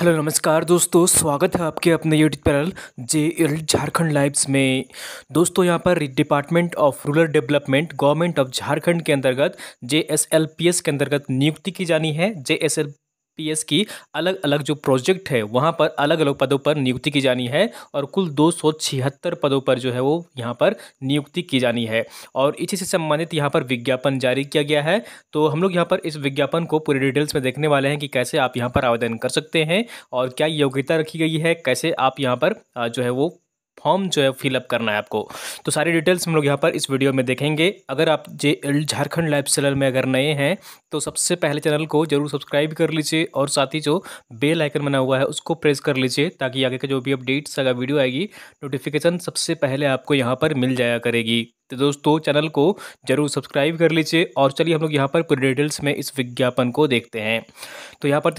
hello नमस्कार दोस्तों स्वागत है आपके अपने YouTube channel J L Jharkhand lives में दोस्तों यहां पर department of rural development government of Jharkhand के अंतर्गत J S L P S के अंतर्गत नियुक्ति की जानी है जे एस एल एस की अलग अलग जो प्रोजेक्ट है वहाँ पर अलग अलग पदों पर नियुक्ति की जानी है और कुल दो पदों पर जो है वो यहाँ पर नियुक्ति की जानी है और इसी से संबंधित यहाँ पर विज्ञापन जारी किया गया है तो हम लोग यहाँ पर इस विज्ञापन को पूरे डिटेल्स में देखने वाले हैं कि कैसे आप यहाँ पर आवेदन कर सकते हैं और क्या योग्यता रखी गई है कैसे आप यहाँ पर जो है वो फॉर्म जो है फिलअप करना है आपको तो सारी डिटेल्स हम लोग यहाँ पर इस वीडियो में देखेंगे अगर आप जे झारखंड लाइव सेलर में अगर नए हैं तो सबसे पहले चैनल को जरूर सब्सक्राइब कर लीजिए और साथ ही जो बेल आइकन बना हुआ है उसको प्रेस कर लीजिए ताकि आगे का जो भी अपडेट्स अगर वीडियो आएगी नोटिफिकेशन सबसे पहले आपको यहाँ पर मिल जाया करेगी तो दोस्तों चैनल को जरूर सब्सक्राइब कर लीजिए और चलिए हम लोग यहाँ पर पूरे डिटेल्स में इस विज्ञापन को देखते हैं तो यहाँ पर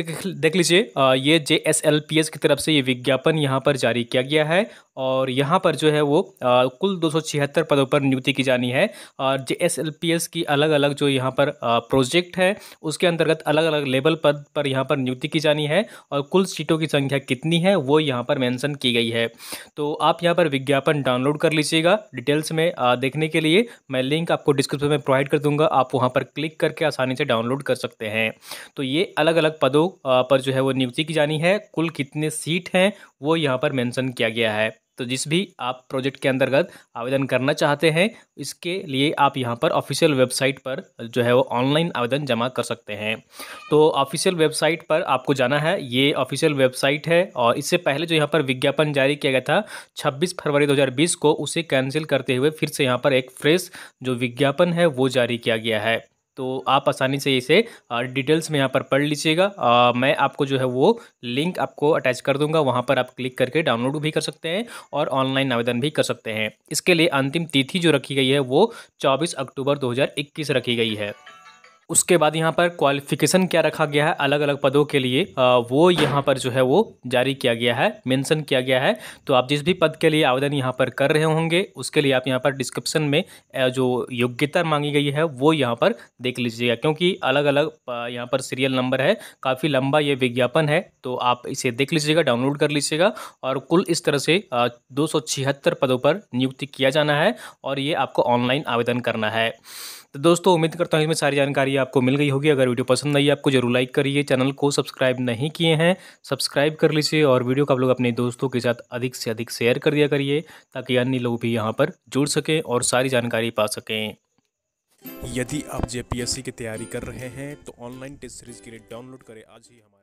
देख लीजिए ये J S L P S की तरफ से ये विज्ञापन यहाँ पर जारी किया गया है और यहाँ पर जो है वो आ, कुल दो पदों पर नियुक्ति की जानी है और J S L P S की अलग अलग जो यहाँ पर प्रोजेक्ट है उसके अंतर्गत अलग अलग लेवल पद पर यहाँ पर नियुक्ति की जानी है और कुल सीटों की संख्या कितनी है वो यहाँ पर मैंसन की गई है तो आप यहाँ पर विज्ञापन डाउनलोड कर लीजिएगा डिटेल्स में देखने के लिए मैं लिंक आपको डिस्क्रिप्शन में प्रोवाइड कर दूंगा आप वहाँ पर क्लिक करके आसानी से डाउनलोड कर सकते हैं तो ये अलग अलग पदों पर जो है वो नियुक्ति की जानी है कुल कितने सीट हैं वो यहाँ पर मेंशन किया गया है तो जिस भी आप प्रोजेक्ट के अंतर्गत आवेदन करना चाहते हैं इसके लिए आप यहाँ पर ऑफिशियल वेबसाइट पर जो है वो ऑनलाइन आवेदन जमा कर सकते हैं तो ऑफिशियल वेबसाइट पर आपको जाना है ये ऑफिशियल वेबसाइट है और इससे पहले जो यहाँ पर विज्ञापन जारी किया गया था छब्बीस फरवरी दो को उसे कैंसिल करते हुए फिर से यहाँ पर एक फ्रेश जो विज्ञापन है वो जारी किया गया है तो आप आसानी से इसे डिटेल्स में यहाँ पर पढ़ लीजिएगा मैं आपको जो है वो लिंक आपको अटैच कर दूंगा वहाँ पर आप क्लिक करके डाउनलोड भी कर सकते हैं और ऑनलाइन आवेदन भी कर सकते हैं इसके लिए अंतिम तिथि जो रखी गई है वो 24 अक्टूबर 2021 रखी गई है उसके बाद यहाँ पर क्वालिफिकेशन क्या रखा गया है अलग अलग पदों के लिए वो यहाँ पर जो है वो जारी किया गया है मेंशन किया गया है तो आप जिस भी पद के लिए आवेदन यहाँ पर कर रहे होंगे उसके लिए आप यहाँ पर डिस्क्रिप्शन में जो योग्यता मांगी गई है वो यहाँ पर देख लीजिएगा क्योंकि अलग अलग यहाँ पर सीरियल नंबर है काफ़ी लंबा ये विज्ञापन है तो आप इसे देख लीजिएगा डाउनलोड कर लीजिएगा और कुल इस तरह से दो पदों पर नियुक्ति किया जाना है और ये आपको ऑनलाइन आवेदन करना है तो दोस्तों उम्मीद करता हूँ इसमें सारी जानकारी आपको मिल गई होगी अगर वीडियो पसंद आई आपको जरूर लाइक करिए चैनल को सब्सक्राइब नहीं किए हैं सब्सक्राइब कर लीजिए और वीडियो को आप लोग अपने दोस्तों के साथ अधिक से अधिक शेयर कर दिया करिए ताकि अन्य लोग भी यहाँ पर जुड़ सकें और सारी जानकारी पा सकें यदि आप जेपीएससी की तैयारी कर रहे हैं तो ऑनलाइन टेस्ट सीरीज के लिए डाउनलोड करें आज ही हमारे